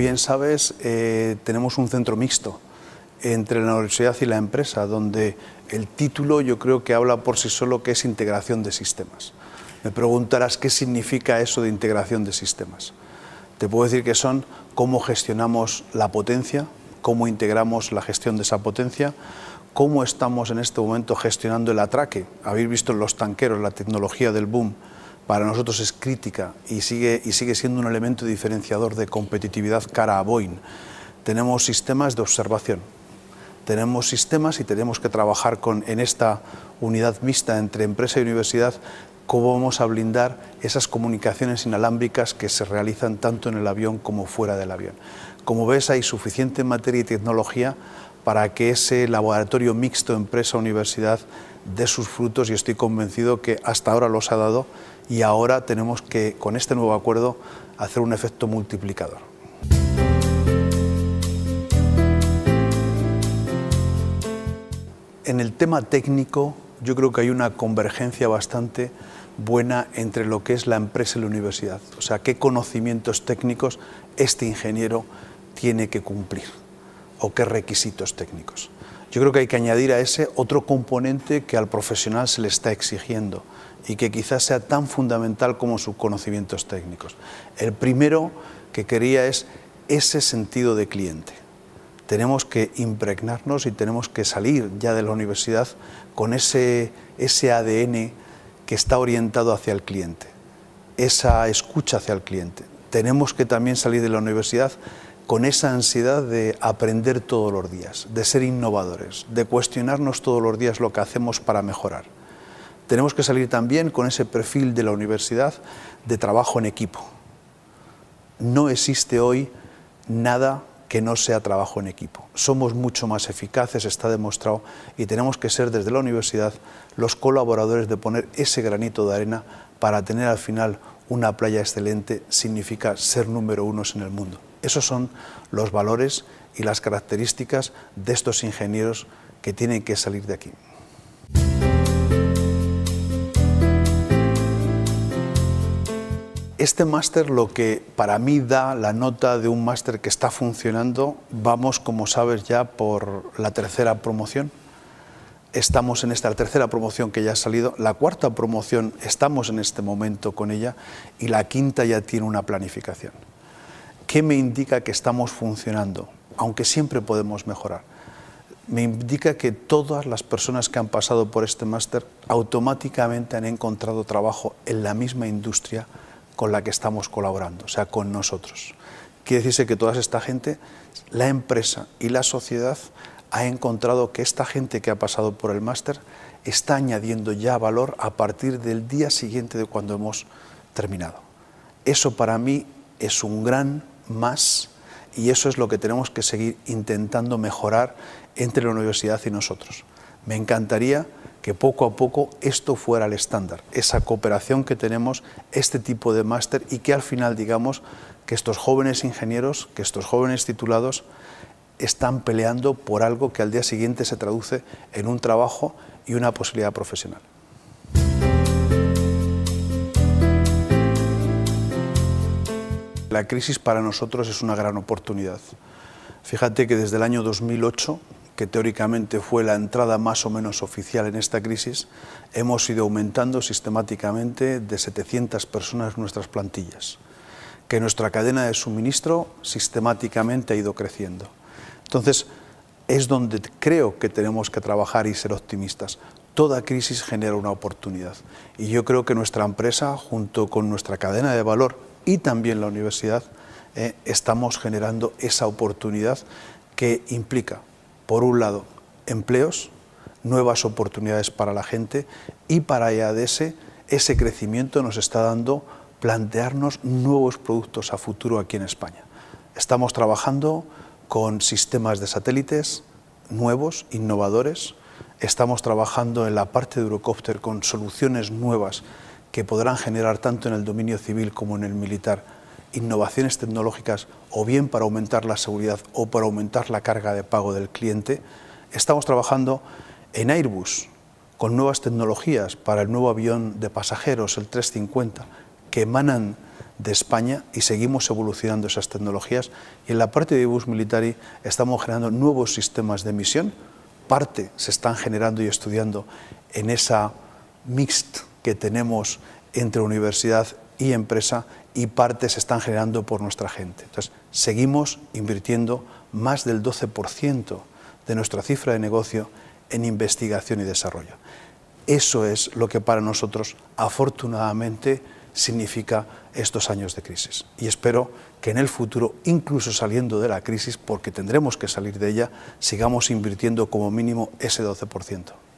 bien sabes, eh, tenemos un centro mixto entre la universidad y la empresa, donde el título yo creo que habla por sí solo que es integración de sistemas. Me preguntarás qué significa eso de integración de sistemas. Te puedo decir que son cómo gestionamos la potencia, cómo integramos la gestión de esa potencia, cómo estamos en este momento gestionando el atraque. Habéis visto en los tanqueros la tecnología del boom para nosotros es crítica y sigue, y sigue siendo un elemento diferenciador de competitividad cara a Boeing. Tenemos sistemas de observación, tenemos sistemas y tenemos que trabajar con, en esta unidad mixta entre empresa y universidad cómo vamos a blindar esas comunicaciones inalámbricas que se realizan tanto en el avión como fuera del avión. Como ves, hay suficiente materia y tecnología para que ese laboratorio mixto empresa-universidad dé sus frutos y estoy convencido que hasta ahora los ha dado y ahora tenemos que, con este nuevo acuerdo, hacer un efecto multiplicador. En el tema técnico, yo creo que hay una convergencia bastante buena entre lo que es la empresa y la universidad. O sea, qué conocimientos técnicos este ingeniero tiene que cumplir o qué requisitos técnicos. Yo creo que hay que añadir a ese otro componente que al profesional se le está exigiendo y que quizás sea tan fundamental como sus conocimientos técnicos. El primero que quería es ese sentido de cliente. Tenemos que impregnarnos y tenemos que salir ya de la universidad con ese, ese ADN que está orientado hacia el cliente, esa escucha hacia el cliente. Tenemos que también salir de la universidad con esa ansiedad de aprender todos los días, de ser innovadores, de cuestionarnos todos los días lo que hacemos para mejorar. Tenemos que salir también con ese perfil de la universidad de trabajo en equipo. No existe hoy nada que no sea trabajo en equipo. Somos mucho más eficaces, está demostrado, y tenemos que ser desde la universidad los colaboradores de poner ese granito de arena para tener al final una playa excelente, significa ser número uno en el mundo. Esos son los valores y las características de estos ingenieros que tienen que salir de aquí. Este máster lo que para mí da la nota de un máster que está funcionando, vamos como sabes ya por la tercera promoción, estamos en esta tercera promoción que ya ha salido, la cuarta promoción estamos en este momento con ella y la quinta ya tiene una planificación. ¿Qué me indica que estamos funcionando? Aunque siempre podemos mejorar. Me indica que todas las personas que han pasado por este máster automáticamente han encontrado trabajo en la misma industria con la que estamos colaborando, o sea, con nosotros. Quiere decirse que toda esta gente, la empresa y la sociedad ha encontrado que esta gente que ha pasado por el máster está añadiendo ya valor a partir del día siguiente de cuando hemos terminado. Eso para mí es un gran más y eso es lo que tenemos que seguir intentando mejorar entre la universidad y nosotros. Me encantaría que poco a poco esto fuera el estándar, esa cooperación que tenemos, este tipo de máster y que al final digamos que estos jóvenes ingenieros, que estos jóvenes titulados están peleando por algo que al día siguiente se traduce en un trabajo y una posibilidad profesional. La crisis para nosotros es una gran oportunidad. Fíjate que desde el año 2008, que teóricamente fue la entrada más o menos oficial en esta crisis, hemos ido aumentando sistemáticamente de 700 personas nuestras plantillas, que nuestra cadena de suministro sistemáticamente ha ido creciendo. Entonces, es donde creo que tenemos que trabajar y ser optimistas. Toda crisis genera una oportunidad y yo creo que nuestra empresa, junto con nuestra cadena de valor, y también la universidad, eh, estamos generando esa oportunidad que implica, por un lado, empleos, nuevas oportunidades para la gente y para EADS ese crecimiento nos está dando plantearnos nuevos productos a futuro aquí en España. Estamos trabajando con sistemas de satélites nuevos, innovadores, estamos trabajando en la parte de Eurocopter con soluciones nuevas que podrán generar tanto en el dominio civil como en el militar innovaciones tecnológicas o bien para aumentar la seguridad o para aumentar la carga de pago del cliente, estamos trabajando en Airbus con nuevas tecnologías para el nuevo avión de pasajeros, el 350, que emanan de España y seguimos evolucionando esas tecnologías. Y en la parte de Airbus Militari estamos generando nuevos sistemas de misión, parte se están generando y estudiando en esa mixta que tenemos entre universidad y empresa y partes se están generando por nuestra gente. Entonces, seguimos invirtiendo más del 12% de nuestra cifra de negocio en investigación y desarrollo. Eso es lo que para nosotros, afortunadamente, significa estos años de crisis. Y espero que en el futuro, incluso saliendo de la crisis, porque tendremos que salir de ella, sigamos invirtiendo como mínimo ese 12%.